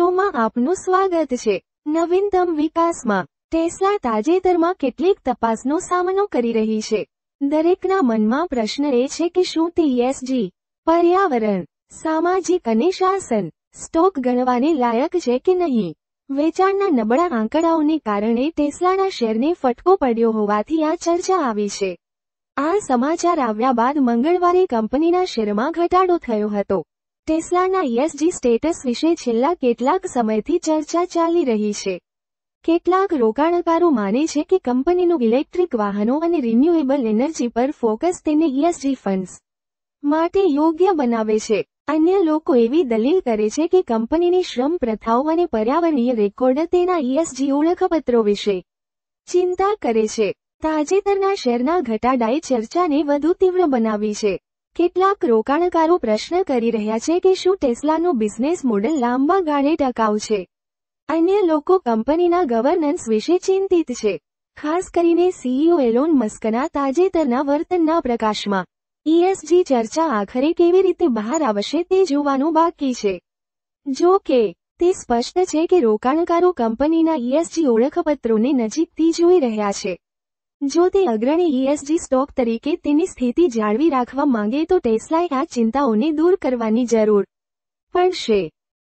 શોમાં આપનું સ્વાગત છે નવીનતમ વિકાસમાં ટેસ્લા તાજેતરમાં કેટલીક તપાસનો સામનો કરી રહી છે દરેકના મનમાં પ્રશ્ન એ છે કે શું તે ઇએસજી પર્યાવરણ સામાજિક અને શાસન સ્ટોક ગણવાને લાયક છે કે નહીં વેચાણના નબળા આંકડાઓને કારણે ટેસ્લાના શેરને ફટકો પડ્યો હોવાથી આ ચર્ચા આવી છે આ સમાચાર આવ્યા બાદ મંગળવારે કંપનીના શેરમાં ઘટાડો થયો હતો ટેસ્લાના ઇએસજી e સ્ટેટસ વિશે છેલ્લા કેટલાક સમયથી ચર્ચા ચાલી રહી છે કેટલાક રોકાણકારો માને છે કે કંપનીનું ઇલેક્ટ્રિક વાહનો અને રિન્યુએબલ એનર્જી પર ફોકસ તેને ઇએસજી e ફંડ્સ માટે યોગ્ય બનાવે છે અન્ય લોકો એવી દલીલ કરે છે કે કંપનીની શ્રમ પ્રથાઓ અને પર્યાવરણીય રેકોર્ડ તેના ઈએસજી e ઓળખપત્રો વિશે ચિંતા કરે છે તાજેતરના શેરના ઘટાડાએ ચર્ચાને વધુ તીવ્ર બનાવી છે કેટલાક રોકાણકારો પ્રશ્ન કરી રહ્યા છે કે શું ટેસ્લાનું બિઝનેસ મોડલ લાંબા ગાળે ટકાઉ છે અન્ય લોકો કંપનીના ગવર્નન્સ વિશે ચિંતિત છે ખાસ કરીને સીઈઓ એલોન મસ્કના તાજેતરના વર્તનના પ્રકાશમાં ઈએસજી ચર્ચા આખરે કેવી રીતે બહાર આવશે તે જોવાનું બાકી છે જો કે તે સ્પષ્ટ છે કે રોકાણકારો કંપનીના ઈએસજી ઓળખપત્રોને નજીકથી જોઈ રહ્યા છે જો તે અગ્રણી ESG સ્ટોક તરીકે તેની સ્થિતિ જાળવી રાખવા માંગે તો ટેસ્લાએ આ ચિંતાઓને દૂર કરવાની જરૂર પડશે